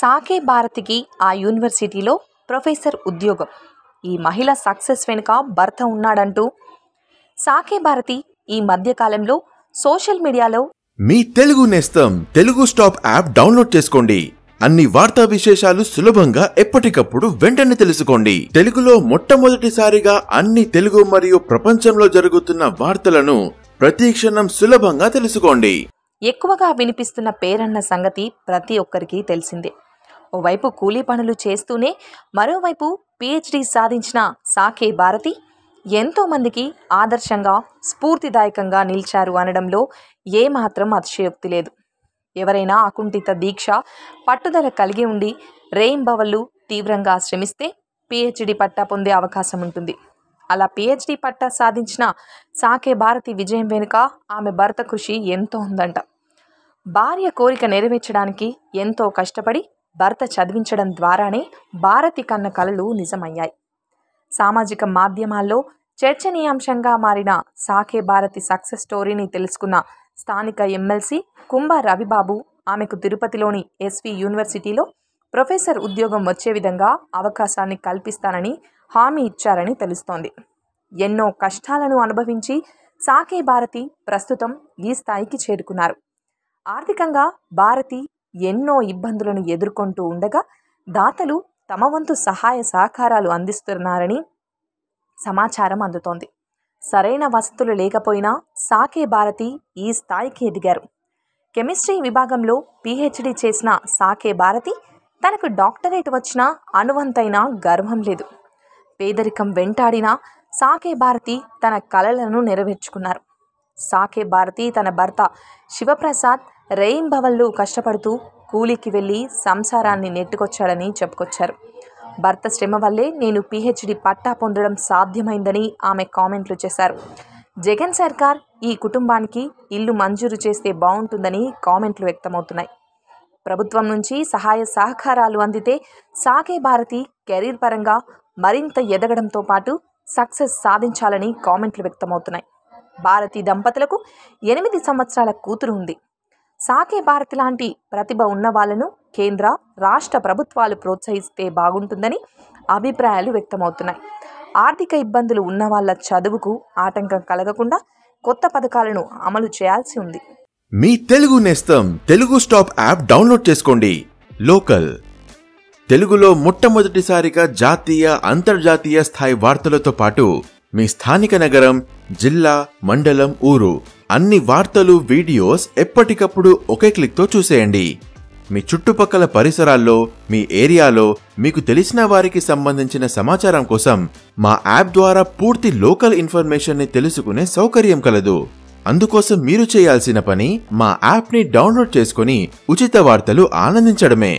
సాకే భారతికి ఆ యూనివర్సిటీలో ప్రొఫెసర్ ఉద్యోగం ఈ మహిళ సక్సెస్ వెనుక భర్త ఉన్నాడంటూ సాకే భారతి ఈ మధ్యకాలంలో సోషల్ మీడియాలో మీ తెలుగు నేస్తం తెలుగు స్టాప్ యాప్ డౌన్లోడ్ చేసుకోండి అన్ని వార్తా విశేషాలు సులభంగా ఎప్పటికప్పుడు వెంటనే తెలుసుకోండి తెలుగులో మొట్టమొదటిసారిగా అన్ని తెలుగు మరియు ప్రపంచంలో జరుగుతున్న వార్తలను ప్రతిక్షణం సులభంగా తెలుసుకోండి ఎక్కువగా వినిపిస్తున్న పేరన్న సంగతి ప్రతి ఒక్కరికి తెలిసిందే ఓవైపు కూలీ పనులు చేస్తూనే మరోవైపు పిహెచ్డి సాధించిన సాకే భారతి ఎంతోమందికి ఆదర్శంగా స్ఫూర్తిదాయకంగా నిలిచారు అనడంలో ఏమాత్రం అతిశయోక్తి లేదు ఎవరైనా అకుంఠిత దీక్ష పట్టుదల కలిగి ఉండి రేయింబవళ్ళు తీవ్రంగా శ్రమిస్తే పిహెచ్డి పట్టా పొందే అవకాశం ఉంటుంది అలా పిహెచ్డి పట్టా సాధించిన సాకే భారతి విజయం వెనుక ఆమె భర్త కృషి ఎంతో ఉందంట భార్య కోరిక నెరవేర్చడానికి ఎంతో కష్టపడి భర్త చదివించడం ద్వారానే భారతి కన్న కలలు నిజమయ్యాయి సామాజిక మాధ్యమాల్లో చర్చనీయాంశంగా మారిన సాఖే భారతి సక్సెస్ స్టోరీని తెలుసుకున్న స్థానిక ఎమ్మెల్సీ కుంభ రవిబాబు ఆమెకు తిరుపతిలోని ఎస్వి యూనివర్సిటీలో ప్రొఫెసర్ ఉద్యోగం వచ్చే విధంగా అవకాశాన్ని కల్పిస్తానని హామీ ఇచ్చారని తెలుస్తోంది ఎన్నో కష్టాలను అనుభవించి సాకే భారతి ప్రస్తుతం ఈ స్థాయికి చేరుకున్నారు ఆర్థికంగా భారతి ఎన్నో ఇబ్బందులను ఎదుర్కొంటూ ఉండగా దాతలు తమ వంతు సహాయ సహకారాలు అందిస్తున్నారని సమాచారం అందుతోంది సరైన వసతులు లేకపోయినా సాకే భారతి ఈ స్థాయికి ఎదిగారు కెమిస్ట్రీ విభాగంలో పీహెచ్డీ చేసిన సాకే భారతి తనకు డాక్టరేట్ వచ్చిన అనువంతైనా గర్వం లేదు పేదరికం వెంటాడినా సాకే భారతి తన కలలను నెరవేర్చుకున్నారు సాకే భారతి తన భర్త శివప్రసాద్ రేయింబవళ్ళు కష్టపడుతూ కూలీకి వెళ్ళి సంసారాన్ని నెట్టుకొచ్చాడని చెప్పుకొచ్చారు భర్త శ్రమ వల్లే నేను పీహెచ్డీ పట్టా పొందడం సాధ్యమైందని ఆమె కామెంట్లు చేశారు జగన్ సర్కార్ ఈ కుటుంబానికి ఇల్లు మంజూరు చేస్తే బాగుంటుందని కామెంట్లు వ్యక్తమవుతున్నాయి ప్రభుత్వం నుంచి సహాయ సహకారాలు అందితే సాకే భారతి కెరీర్ పరంగా మరింత ఎదగడంతో పాటు సక్సెస్ సాధించాలని కామెంట్లు వ్యక్తమవుతున్నాయి భారతి దంపతులకు ఎనిమిది సంవత్సరాల కూతురు ఉంది సాకే భారత్ లాంటి ప్రతిభ ఉన్న వాళ్ళను కేంద్ర రాష్ట్ర ప్రభుత్వాలు ప్రోత్సహిస్తే బాగుంటుందని అభిప్రాయాలు వ్యక్తమవుతున్నాయి ఆర్థిక ఇబ్బందులు ఉన్న వాళ్ళ చదువుకు ఆటంకం కలగకుండా కొత్త పథకాలను అమలు చేయాల్సి ఉంది మీ తెలుగు నేస్తం తెలుగు స్టాప్ యాప్ డౌన్లోడ్ చేసుకోండి లోకల్ తెలుగులో మొట్టమొదటిసారిగా జాతీయ అంతర్జాతీయ స్థాయి వార్తలతో పాటు మీ స్థానిక నగరం జిల్లా మండలం ఊరు అన్ని వార్తలు వీడియోస్ ఎప్పటికప్పుడు ఒకే క్లిక్తో చూసేయండి మీ చుట్టుపక్కల పరిసరాల్లో మీ ఏరియాలో మీకు తెలిసిన వారికి సంబంధించిన సమాచారం కోసం మా యాప్ ద్వారా పూర్తి లోకల్ ఇన్ఫర్మేషన్ని తెలుసుకునే సౌకర్యం కలదు అందుకోసం మీరు చేయాల్సిన పని మా యాప్ని డౌన్లోడ్ చేసుకుని ఉచిత వార్తలు ఆనందించడమే